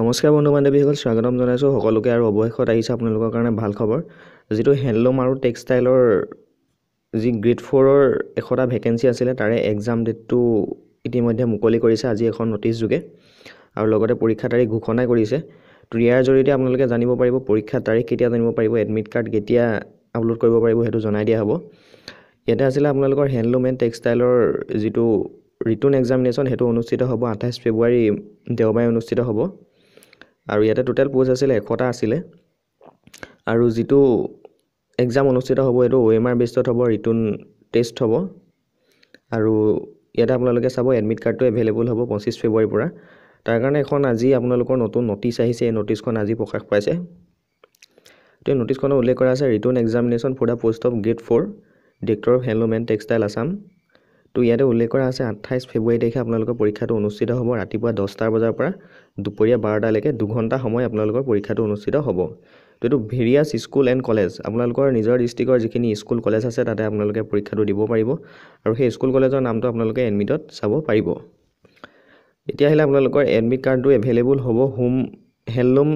নমস্কাৰ বন্ধু বান্ধৱীসকল স্বাগতম জনাইছোঁ সকলোকে আৰু অৱশেষত আহিছে আপোনালোকৰ কাৰণে ভাল খবৰ যিটো হেণ্ডলুম আৰু টেক্সটাইলৰ যি গ্ৰেড ফ'ৰৰ এশটা ভেকেঞ্চি আছিলে তাৰে এক্সাম ডেটটো ইতিমধ্যে মুকলি কৰিছে আজি এখন নটিছ যোগে আৰু লগতে পৰীক্ষাৰ তাৰিখ ঘোষণা কৰিছে তো ইয়াৰ জৰিয়তে আপোনালোকে জানিব পাৰিব পৰীক্ষাৰ তাৰিখ কেতিয়া জানিব পাৰিব এডমিট কাৰ্ড কেতিয়া আপলোড কৰিব পাৰিব সেইটো জনাই দিয়া হ'ব ইয়াতে আছিলে আপোনালোকৰ হেণ্ডলুম এণ্ড টেক্সটাইলৰ যিটো ৰিটাৰ্ণ এক্সামিনেশ্যন সেইটো অনুষ্ঠিত হ'ব আঠাইছ ফেব্ৰুৱাৰী দেওবাৰে অনুষ্ঠিত হ'ব আৰু ইয়াতে টোটেল প'জ আছিলে এশটা আছিলে আৰু যিটো এক্সাম অনুষ্ঠিত হ'ব এইটো অ' এম আৰ বেষ্টত হ'ব ৰিটাৰ্ণ টেষ্ট হ'ব আৰু ইয়াতে আপোনালোকে চাব এডমিট কাৰ্ডটো এভেইলেবল হ'ব পঁচিছ ফেব্ৰুৱাৰীৰ পৰা তাৰ কাৰণে এখন আজি আপোনালোকৰ নতুন নটিছ আহিছে এই নটিছখন আজি প্ৰকাশ পাইছে তো এই নটিছখনত উল্লেখ কৰা আছে written examination for the post of grade four director of handloom and textile Assam তো ইয়াতে উল্লেখ কৰা আছে আঠাইছ ফেব্ৰুৱাৰী তাৰিখে আপোনালোকৰ পৰীক্ষাটো অনুষ্ঠিত হ'ব ৰাতিপুৱা দহটা বজাৰ পৰা দুপৰীয়া বাৰটালৈকে দুঘণ্টা সময় আপোনালোকৰ পৰীক্ষাটো অনুষ্ঠিত হ'ব তো এইটো ভেৰিয়াছ স্কুল এণ্ড কলেজ আপোনালোকৰ নিজৰ ডিষ্ট্ৰিক্টৰ যিখিনি স্কুল কলেজ আছে তাতে আপোনালোকে পৰীক্ষাটো দিব পাৰিব আৰু সেই স্কুল কলেজৰ নামটো আপোনালোকে এডমিটত চাব পাৰিব এতিয়া আহিলে আপোনালোকৰ এডমিট কাৰ্ডটো এভেইলেবল হ'ব হোম হেণ্ডলুম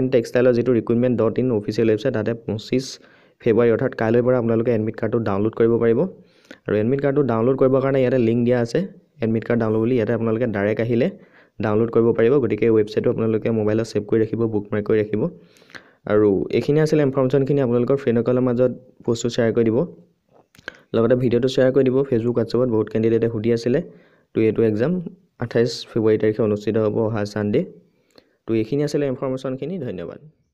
এণ্ড টেক্সটাইলৰ যিটো recruitment dot in official website তাতে পঁচিছ ফেব্ৰুৱাৰী অৰ্থাৎ কাইলৈ পৰা আপোনালোকে এডমিট কাৰ্ডটো ডাউনলোড কৰিব পাৰিব আৰু এডমিট কাৰ্ডটো ডাউনলোড কৰিবৰ কাৰণে ইয়াতে লিংক দিয়া আছে এডমিট কাৰ্ড ডাউনলোড বুলি ইয়াতে আপোনালোকে ডাইৰেক্ট আহিলে ডাউনলোড কৰিব পাৰিব গতিকে ৱেবছাইটটো আপোনালোকে মোবাইলত ছেভ কৰি ৰাখিব বুকমাৰ্ক কৰি ৰাখিব আৰু এইখিনি আছিলে ইনফৰ্মেশ্যনখিনি আপোনালোকৰ ফ্ৰেণ্ডসকলৰ মাজত পষ্টটো শ্বেয়াৰ কৰি দিব লগতে ভিডিঅ'টো শ্বেয়াৰ কৰি দিব ফেচবুক হোৱাটছআপত বহুত কেণ্ডিডেটে সুধি আছিলে টু এইটো এক্সাম আঠাইছ ফেব্ৰুৱাৰী তাৰিখে অনুষ্ঠিত হ'ব অহা ছানডে' তো এইখিনি আছিলে ইনফৰ্মেশ্যনখিনি ধন্যবাদ